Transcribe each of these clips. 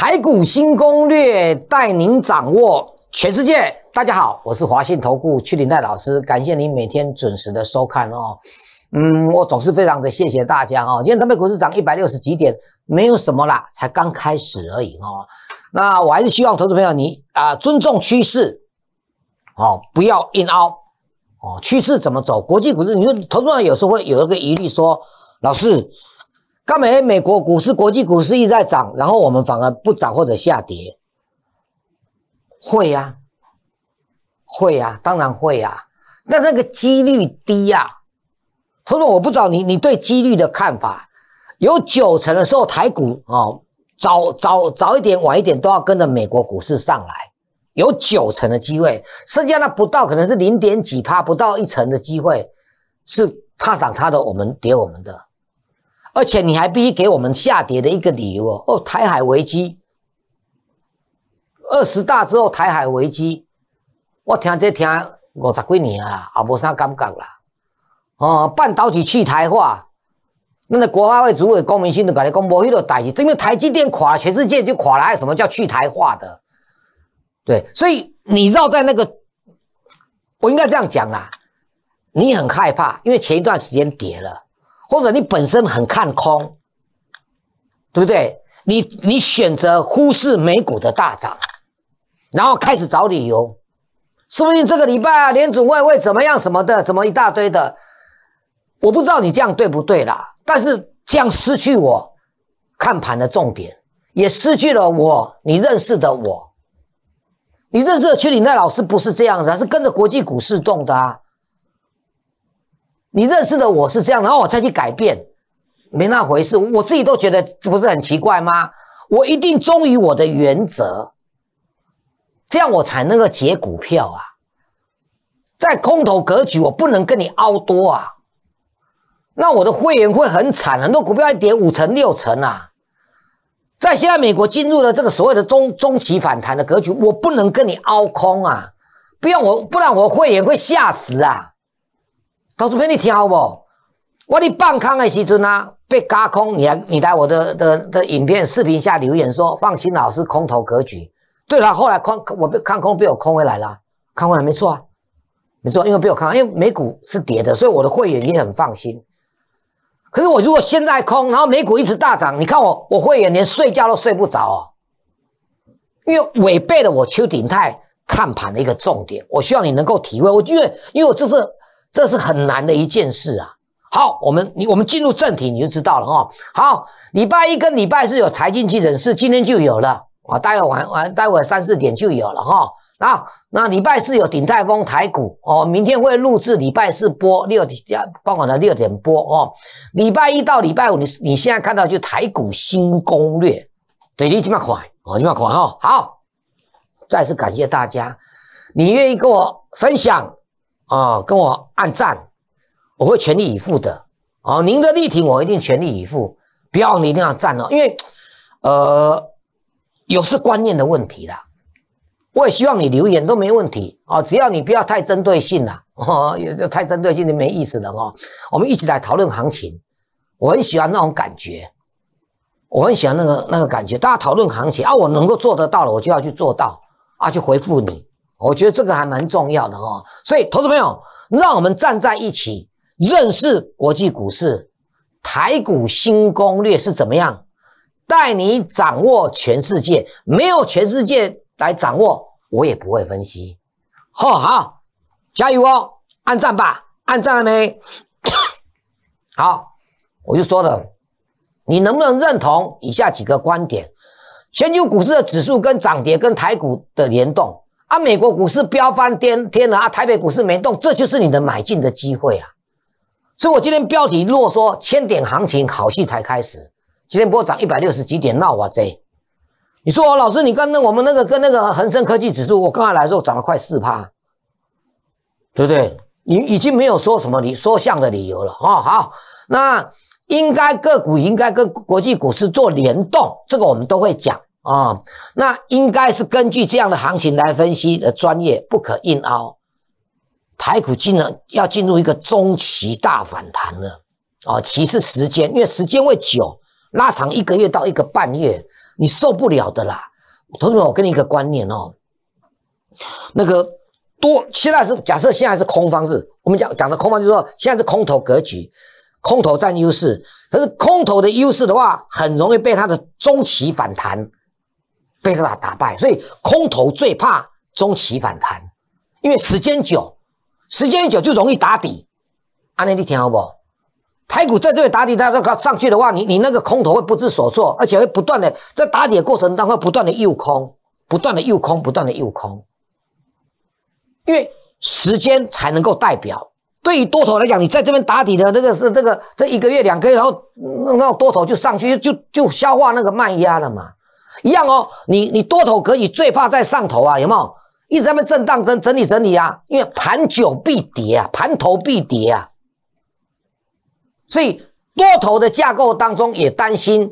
台股新攻略带您掌握全世界。大家好，我是华信投顾屈林奈老师，感谢您每天准时的收看哦。嗯，我总是非常的谢谢大家哦。今天台北股市涨一百六十几点，没有什么啦，才刚开始而已哦。那我还是希望投资朋友你啊，尊重趋势哦，不要硬凹哦。趋势怎么走？国际股市，你说投资朋友有时候会有一个疑虑，说老师。根本美国股市、国际股市一直在涨，然后我们反而不涨或者下跌，会呀，会呀，当然会呀。那那个几率低呀。同说我不知道你你对几率的看法。有九成的时候，台股啊，早早早一点、晚一点都要跟着美国股市上来。有九成的机会，剩下那不到，可能是零点几趴，不到一成的机会，是怕涨他的，我们跌我们的。而且你还必须给我们下跌的一个理由哦！哦，台海危机，二十大之后台海危机，我听这听五十几年啦，也无啥感觉啦。哦，半导体去台化，那个国发会主委龚明鑫都讲你公布许个大计，证明台积电垮，全世界就垮了。什么叫去台化的？对，所以你绕在那个，我应该这样讲啊，你很害怕，因为前一段时间跌了。或者你本身很看空，对不对？你你选择忽视美股的大涨，然后开始找理由，说不定这个礼拜啊，联储会会怎么样什么的，怎么一大堆的，我不知道你这样对不对啦。但是这样失去我看盘的重点，也失去了我你认识的我，你认识的曲李奈老师不是这样子啊，是跟着国际股市动的啊。你认识的我是这样，然后我再去改变，没那回事。我自己都觉得不是很奇怪吗？我一定忠于我的原则，这样我才能够解股票啊。在空头格局，我不能跟你凹多啊。那我的会员会很惨，很多股票一点五成、六成啊。在现在美国进入了这个所谓的中中期反弹的格局，我不能跟你凹空啊。不用我，不然我会员会吓死啊。投资片你听好不？我你半空的时阵啊，被加空，你来你来我的的的影片视频下留言说放心，老师空头格局。对了，后来空我看空被我空回来了，看回来没错啊，没错，因为被我看，因为美股是跌的，所以我的会员也很放心。可是我如果现在空，然后美股一直大涨，你看我我会员连睡觉都睡不着，哦，因为违背了我邱鼎泰看盘的一个重点。我希望你能够体会，我因为因为我就是。这是很难的一件事啊！好，我们你我们进入正题，你就知道了哈。好，礼拜一跟礼拜四有财经记者室，今天就有了啊。待会晚晚，待会三四点就有了哈。啊，那礼拜四有鼎泰丰台股哦，明天会录制礼拜四播六点，傍晚的六点播哦。礼拜一到礼拜五，你你现在看到就台股新攻略，对你这么快，哦，这么快哈。好，再次感谢大家，你愿意跟我分享。啊，跟我按赞，我会全力以赴的。哦，您的力挺我一定全力以赴。不要你一定要赞哦，因为，呃，有是观念的问题啦。我也希望你留言都没问题啊，只要你不要太针对性啦，哦，也这太针对性就没意思了哦。我们一起来讨论行情，我很喜欢那种感觉，我很喜欢那个那个感觉。大家讨论行情啊，我能够做得到的，我就要去做到啊，去回复你。我觉得这个还蛮重要的哈，所以投资朋友，让我们站在一起认识国际股市，台股新攻略是怎么样，带你掌握全世界。没有全世界来掌握，我也不会分析。哈，好，加油哦，按赞吧，按赞了没？好，我就说了，你能不能认同以下几个观点？全球股市的指数跟涨跌跟台股的联动？啊，美国股市飙翻天天了啊，台北股市没动，这就是你的买进的机会啊！所以我今天标题果说千点行情好戏才开始，今天不过涨一百六十几点闹啊这。你说哦、老师，你刚那我们那个跟那个恒生科技指数，我刚才来的时候涨了快四趴，对不对？你已经没有说什么理说像的理由了啊！好，那应该个股应该跟国际股市做联动，这个我们都会讲。啊，那应该是根据这样的行情来分析的，专业不可硬凹。台股竟然要进入一个中期大反弹了，哦，其次时间，因为时间会久，拉长一个月到一个半月，你受不了的啦。同志们，我给你一个观念哦，那个多现在是假设现在是空方式，我们讲讲的空方就是说现在是空头格局，空头占优势，但是空头的优势的话，很容易被它的中期反弹。被他打败，所以空头最怕中期反弹，因为时间久，时间一久就容易打底。阿内你听好不？台股在这边打底，它个上去的话，你你那个空头会不知所措，而且会不断的在打底的过程当中不断的诱空，不断的诱空，不断的诱空。因为时间才能够代表，对于多头来讲，你在这边打底的这个是这个这一个月两个月，然后那那多头就上去就就消化那个卖压了嘛。一样哦，你你多头可以最怕在上头啊，有没有？一直在那震荡整整理整理啊，因为盘久必跌啊，盘头必跌啊，所以多头的架构当中也担心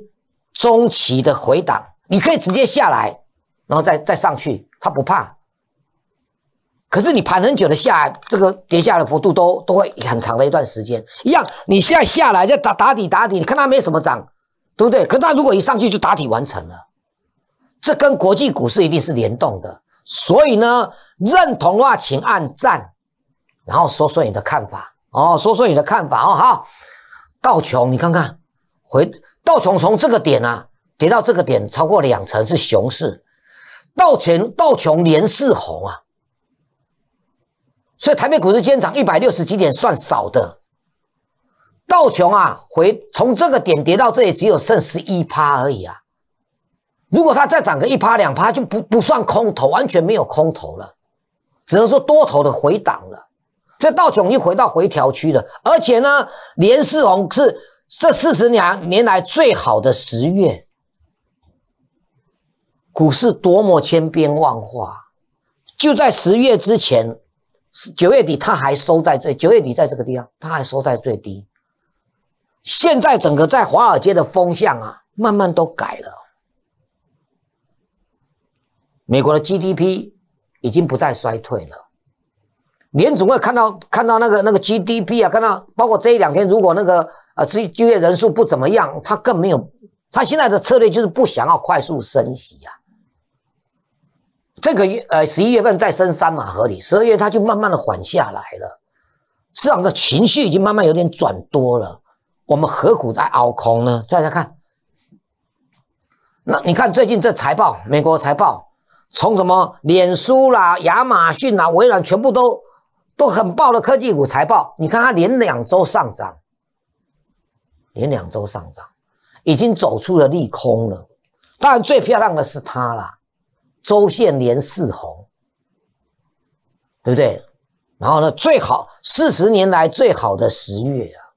中期的回档。你可以直接下来，然后再再上去，他不怕。可是你盘很久的下这个跌下的幅度都都会很长的一段时间。一样，你现在下来就打打底打底，你看它没什么涨，对不对？可它如果一上去就打底完成了。这跟国际股市一定是联动的，所以呢，认同的话请按赞，然后说说你的看法哦，说说你的看法哦。好，道琼，你看看，回道琼从这个点啊跌到这个点，超过两成是熊市，道琼道琼连四红啊，所以台北股市今天涨一百六十几点算少的，道琼啊回从这个点跌到这里只有剩十一趴而已啊。如果它再涨个一趴两趴，就不不算空头，完全没有空头了，只能说多头的回档了。这道琼已经回到回调区了，而且呢，连四红是这四十年年来最好的十月。股市多么千变万化，就在十月之前，九月底它还收在最九月底在这个地方，它还收在最低。现在整个在华尔街的风向啊，慢慢都改了。美国的 GDP 已经不再衰退了，连总会看到看到那个那个 GDP 啊，看到包括这一两天，如果那个呃就就业人数不怎么样，他更没有，他现在的策略就是不想要快速升息啊。这个月呃十一月份再升三码合理，十二月它就慢慢的缓下来了，市场的情绪已经慢慢有点转多了，我们何苦再熬空呢？再来看，那你看最近这财报，美国财报。从什么脸书啦、亚马逊啦、微软全部都都很爆的科技股财报，你看它连两周上涨，连两周上涨，已经走出了利空了。当然最漂亮的是它啦，周线连四红，对不对？然后呢，最好四十年来最好的十月啊。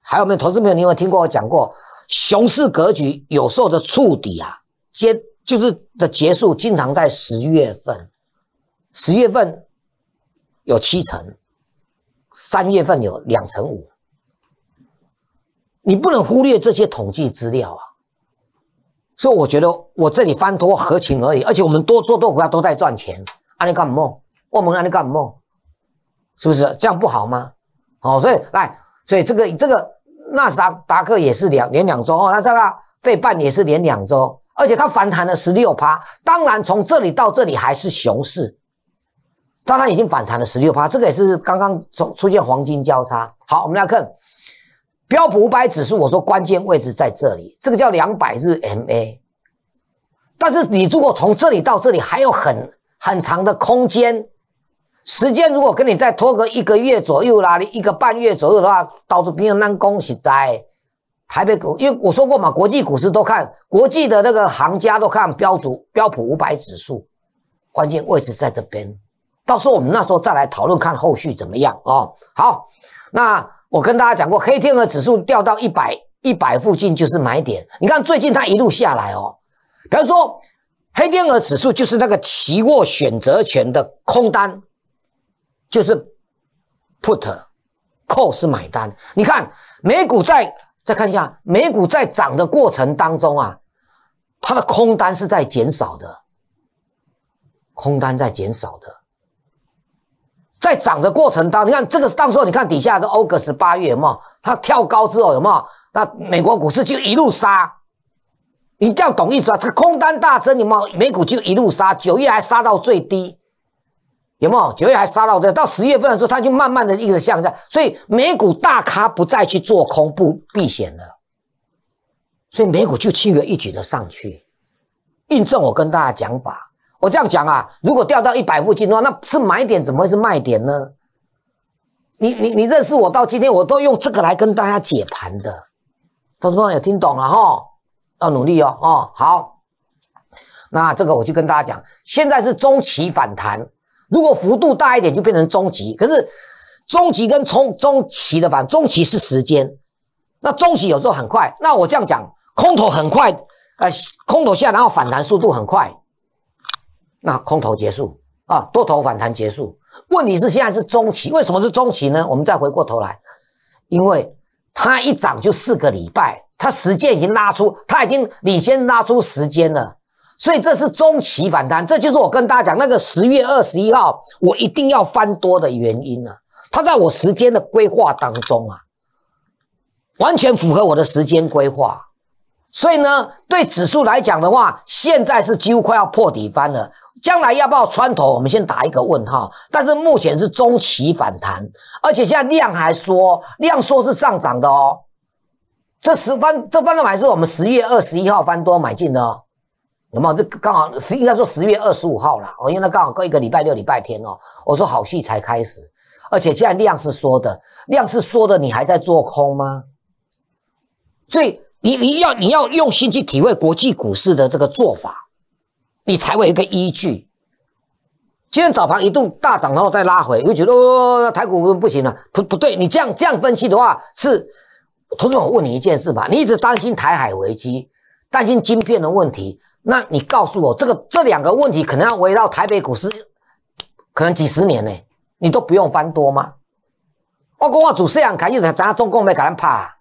还有没有投资朋友，你有听过我讲过，熊市格局有时候的触底啊，接。就是的结束经常在十月份，十月份有七成，三月份有两成五，你不能忽略这些统计资料啊。所以我觉得我这里翻托合情而已，而且我们多做多国家都在赚钱，安利干什我们安利干什是不是这样不好吗？哦，所以来，所以这个这个纳斯达克也是连两周哦，那这个费半也是连两周。而且它反弹了十六趴，当然从这里到这里还是熊市，当然已经反弹了十六趴，这个也是刚刚从出现黄金交叉。好，我们来看标普五百指数，我说关键位置在这里，这个叫两百日 MA。但是你如果从这里到这里还有很很长的空间，时间如果跟你再拖个一个月左右啦，一个半月左右的话，投致毕竟难攻喜守。台北股，因为我说过嘛，国际股市都看国际的那个行家都看标主标普五百指数，关键位置在这边。到时候我们那时候再来讨论看后续怎么样啊？好，那我跟大家讲过，黑天鹅指数掉到一百一百附近就是买点。你看最近它一路下来哦，比方说黑天鹅指数就是那个期货选择权的空单，就是 put call 是买单。你看美股在。再看一下美股在涨的过程当中啊，它的空单是在减少的，空单在减少的，在涨的过程当你看这个到时候你看底下是欧 s t 八月嘛，它跳高之后有没有？那美国股市就一路杀，你这样懂意思吧？这个空单大增，有没有？美股就一路杀，九月还杀到最低。有没有九月还杀到我？到十月份的时候，它就慢慢的一直向下。所以美股大咖不再去做空、不避险了，所以美股就轻而易举的上去，印证我跟大家讲法。我这样讲啊，如果掉到一百附近的话，那是买点，怎么会是卖点呢？你、你、你认识我到今天，我都用这个来跟大家解盘的。同志们有听懂了哈？要努力哦！哦，好，那这个我就跟大家讲，现在是中期反弹。如果幅度大一点，就变成中级。可是，中级跟中中期的反中期是时间。那中期有时候很快，那我这样讲，空头很快，呃，空头下，然后反弹速度很快，那空头结束啊，多头反弹结束。问题是现在是中期，为什么是中期呢？我们再回过头来，因为它一涨就四个礼拜，它时间已经拉出，它已经领先拉出时间了。所以这是中期反弹，这就是我跟大家讲那个十月二十一号我一定要翻多的原因啊！它在我时间的规划当中啊，完全符合我的时间规划。所以呢，对指数来讲的话，现在是几乎快要破底翻了。将来要不要穿头，我们先打一个问号。但是目前是中期反弹，而且现在量还缩，量缩是上涨的哦。这十番这番的买是我们十月二十一号翻多买进的。哦。有没有？这刚好十应该说十月二十五号了哦，因为那刚好过一个礼拜六礼拜天哦。我说好戏才开始，而且现在量是缩的，量是缩的，你还在做空吗？所以你你要你要用心去体会国际股市的这个做法，你才会有一个依据。今天早盘一度大涨，然后再拉回，又觉得哦，台股不行了，不不对，你这样这样分析的话是。同们，我问你一件事吧，你一直担心台海危机，担心晶片的问题。那你告诉我，这个这两个问题可能要围绕台北股市，可能几十年呢，你都不用翻多吗？外公、外主这样看，又咱中共没给人怕，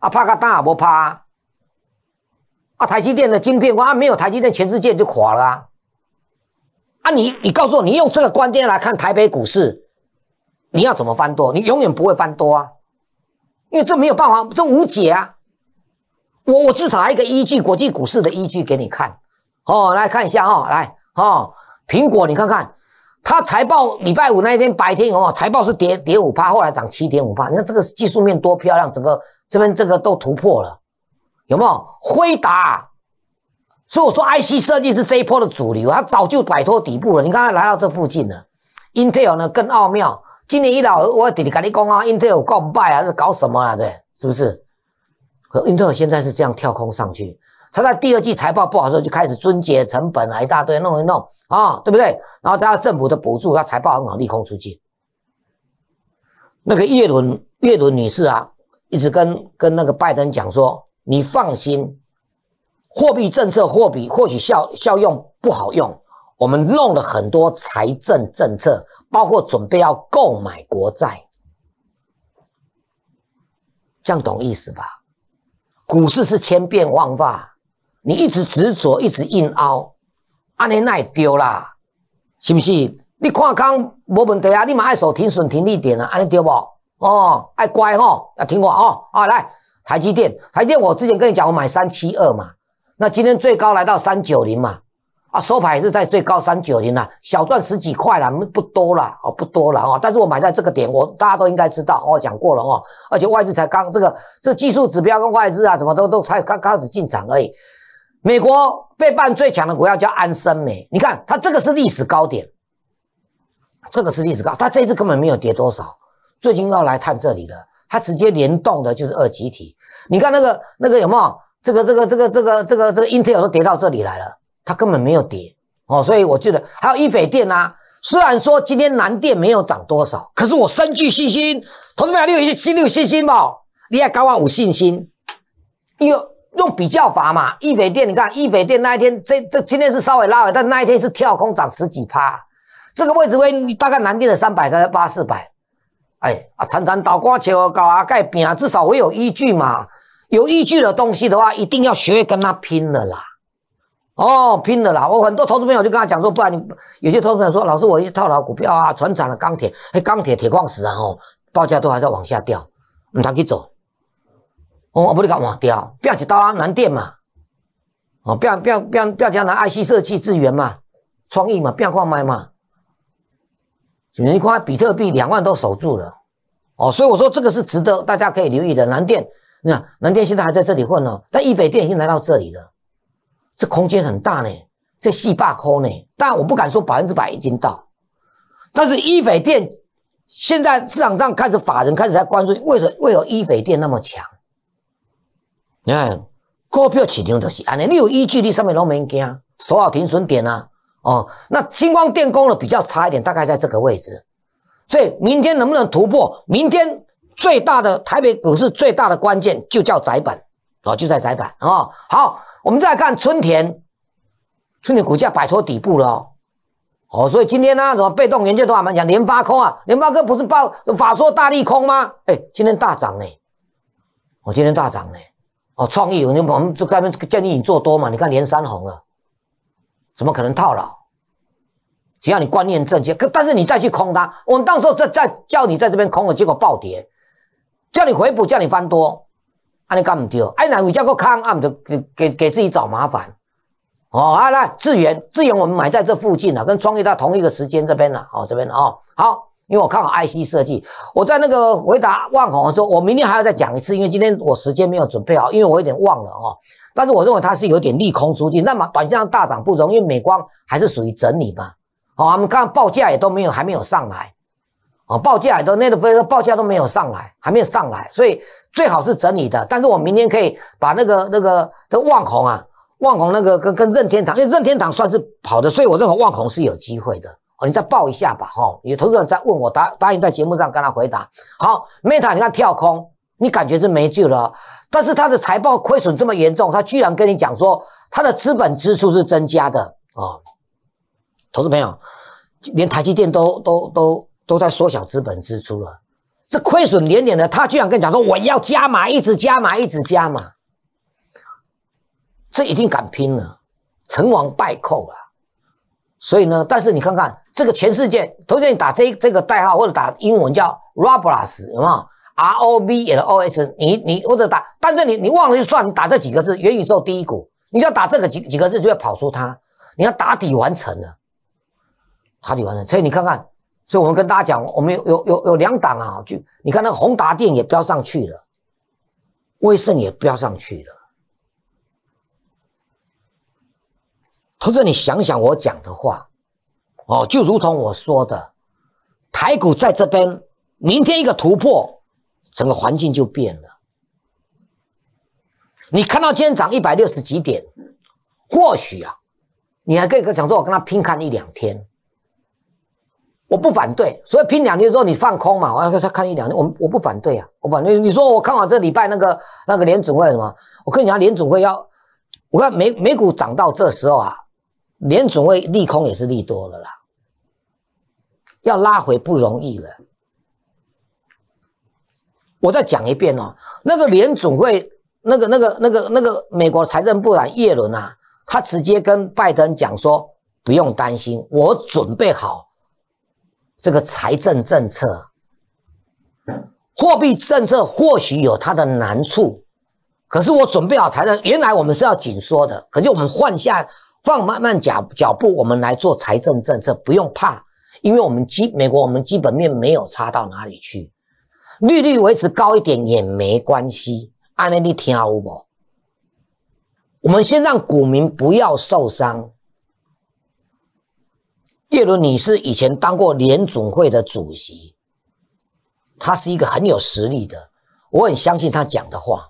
啊怕个蛋也不怕，啊台积电的晶片我啊没有台积电，全世界就垮了啊！啊你你告诉我，你用这个观点来看台北股市，你要怎么翻多？你永远不会翻多啊，因为这没有办法，这无解啊。我我至少一个依据国际股市的依据给你看，哦，来看一下哈，来哦，苹果你看看，它财报礼拜五那一天白天有有财报是跌跌五趴，后来涨七点五趴。你看这个技术面多漂亮，整个这边这个都突破了，有没有？辉达，所以我说 IC 设计是这一波的主流，它早就摆脱底部了，你刚它来到这附近了。Intel 呢更奥妙，今年一老我天天跟你讲啊，Intel 告败还是搞什么啊？对，是不是？可英特尔现在是这样跳空上去，他在第二季财报不好时候就开始尊节成本啊，一大堆弄一弄啊，对不对？然后他政府的补助，他财报很好，利空出尽。那个叶伦叶伦女士啊，一直跟跟那个拜登讲说：“你放心，货币政策货币或许效效用不好用，我们弄了很多财政政策，包括准备要购买国债，这样懂意思吧？”股市是千变万化，你一直执着，一直硬凹，安尼耐丢啦，是不是？你跨刚冇问题啊，你马按手停损停利点啊，安尼丢不？哦，爱乖吼，要听我哦，好来，台积电，台电我之前跟你讲，我买三七二嘛，那今天最高来到三九零嘛。收盘也是在最高三九零啦，小赚十几块啦，不多啦，啊，不多了啊！但是我买在这个点，我大家都应该知道哦，讲过了哦。而且外资才刚这个这技术指标跟外资啊，怎么都都才刚开始进场而已。美国被办最强的股票叫安森美，你看它这个是历史高点，这个是历史高，它这一次根本没有跌多少，最近要来探这里了。它直接联动的就是二级体，你看那个那个有没有？这个这个这个这个这个这个 Intel 都跌到这里来了。它根本没有跌哦，所以我觉得还有一斐电呐。虽然说今天南电没有涨多少，可是我深具信心。同志们，你有心，你有信心不？你还高啊，有信心？用用比较法嘛，一斐电，你看一斐电那一天，这这今天是稍微拉尾，但那一天是跳空涨十几趴。这个位置位大概南电的三百跟八四百。哎啊，常常倒挂求搞啊，盖饼啊，至少我有依据嘛。有依据的东西的话，一定要学会跟他拼了啦。哦，拼的啦！我很多投资朋友就跟他讲说，不然你有些投资朋友说，老师，我一套老股票啊，船厂的钢铁，哎，钢铁、铁矿石啊，哦，报价都还在往下掉，唔，他去哦，我不理搞往掉，要一刀啊，南电嘛，哦，不不要要不要不要加拿埃西设计资源嘛，创意嘛，不要放卖嘛，你看比特币两万都守住了，哦，所以我说这个是值得大家可以留意的南电，你看南电现在还在这里混哦，但易北电已经来到这里了。这空间很大呢，这细把口呢，但我不敢说百分之百一定到。但是伊斐电现在市场上开始法人开始在关注，为何为何伊斐电那么强？你看高票启停都是安尼，你有依据，你上面都没人讲，守好停损点啊。哦，那星光电工呢比较差一点，大概在这个位置。所以明天能不能突破？明天最大的台北股市最大的关键就叫窄板。哦，就在窄板哦。好，我们再看春田，春田股价摆脱底部了。哦，所以今天呢，什么被动元件都大满讲，联发空啊，联发科不是报法说大利空吗？哎，今天大涨呢。我今天大涨呢。哦，创意，我们我们这面建议你做多嘛。你看连三红了，怎么可能套牢？只要你观念正确，可但是你再去空它，我们到时候再再叫你在这边空了，结果暴跌，叫你回补，叫你翻多。啊，你搞唔对哦！哎，哪有叫个坑？啊？唔就给给给自己找麻烦哦！啊，那资源，资源，我们买在这附近了，跟创业大同一个时间这边了，哦，这边哦。好，因为我看好爱思设计，我在那个回答万红说，我明天还要再讲一次，因为今天我时间没有准备好，因为我有点忘了哦。但是我认为它是有点利空出尽，那么短线上大涨不容易，美光还是属于整理嘛？哦，我们看报价也都没有，还没有上来。哦，报价都那个报价都没有上来，还没有上来，所以最好是整理的。但是我明天可以把那个那个的万红啊，万红那个跟跟任天堂，因为任天堂算是跑的，所以我认为万红是有机会的。哦，你再报一下吧，哈。有投资人在问我答答应在节目上跟他回答。好，Meta，你看跳空，你感觉是没救了，但是他的财报亏损这么严重，他居然跟你讲说他的资本支出是增加的啊，投资朋友，连台积电都都都。都在缩小资本支出了，这亏损连连的，他居然跟你讲说我要加码，一直加码，一直加码，这一定敢拼了，成王败寇了。所以呢，但是你看看这个全世界，同学，你打这这个代号或者打英文叫 Roblox 有没有 R O B L O S？你你或者打，但是你你忘了就算，你打这几个字，元宇宙第一股，你要打这个几几个字就要跑出它，你要打底完成了，打底完成，所以你看看。所以我们跟大家讲，我们有有有有两档啊，就你看那个宏达电也飙上去了，威盛也飙上去了。同时，你想想我讲的话，哦，就如同我说的，台股在这边，明天一个突破，整个环境就变了。你看到今天涨一百六十几点，或许啊，你还可以跟讲说，我跟他拼看一两天。我不反对，所以拼两天之后你放空嘛，我要再看一两天，我我不反对啊，我反对。你说我看完这礼拜那个那个联总会什么？我跟你讲，联总会要，我看美美股涨到这时候啊，联总会利空也是利多了啦，要拉回不容易了。我再讲一遍哦，那个联总会，那个那个那个那个美国财政部长耶伦啊，他直接跟拜登讲说，不用担心，我准备好。这个财政政策、货币政策或许有它的难处，可是我准备好财政。原来我们是要紧缩的，可是我们换下放慢慢脚脚步，我们来做财政政策，不用怕，因为我们基美国我们基本面没有差到哪里去，利率维持高一点也没关系。安内利提奥布，我们先让股民不要受伤。叶伦，你是以前当过联总会的主席，他是一个很有实力的，我很相信他讲的话，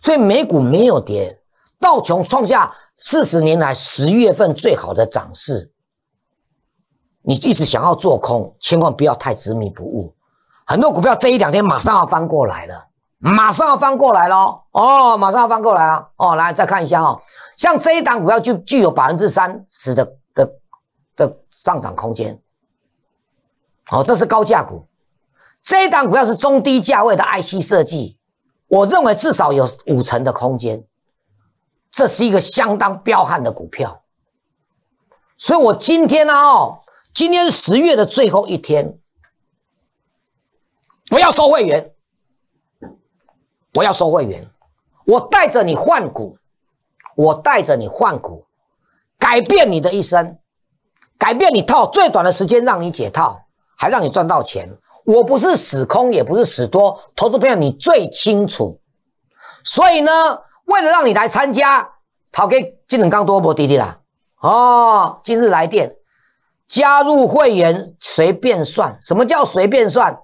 所以美股没有跌，道琼创下四十年来十月份最好的涨势。你一直想要做空，千万不要太执迷不悟。很多股票这一两天马上要翻过来了，马上要翻过来喽！哦，马上要翻过来啊！哦，来再看一下哦，像这一档股票就具有百分之三十的的。的上涨空间，哦，这是高价股。这一档股票是中低价位的 IC 设计，我认为至少有五成的空间，这是一个相当彪悍的股票。所以，我今天呢，哦，今天是十月的最后一天，不要收会员，不要收会员，我带着你换股，我带着你换股，改变你的一生。改变你套最短的时间，让你解套，还让你赚到钱。我不是死空，也不是死多，投资朋友你最清楚。所以呢，为了让你来参加，好给金日刚多波弟弟啦。哦，今日来电加入会员随便算，什么叫随便算？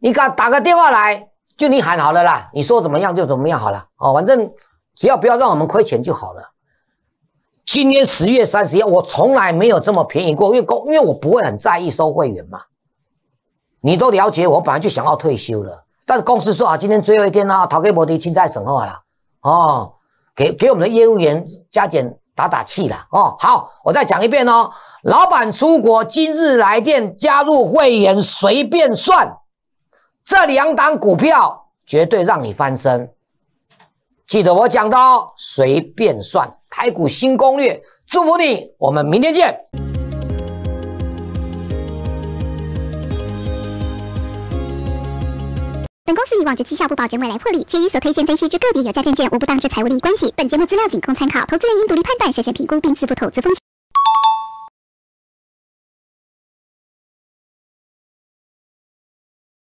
你敢打个电话来，就你喊好了啦，你说怎么样就怎么样好了。哦，反正只要不要让我们亏钱就好了。今天十月三十一，我从来没有这么便宜过，因为公，因为我不会很在意收会员嘛。你都了解，我本来就想要退休了。但是公司说啊，今天最后一天呢，逃给摩的轻载省核啦，哦，给给我们的业务员加减打打气啦，哦，好，我再讲一遍哦，老板出国今日来电加入会员随便算，这两档股票绝对让你翻身，记得我讲的，随便算。开股新攻略，祝福你！我们明天见。本公司以往之绩效不保证未来获利，且与所推荐分析之个别有价证券无不当之财务利益关系。本节目资料仅供参考，投资人应独立判断、审慎评估并自负投资风险。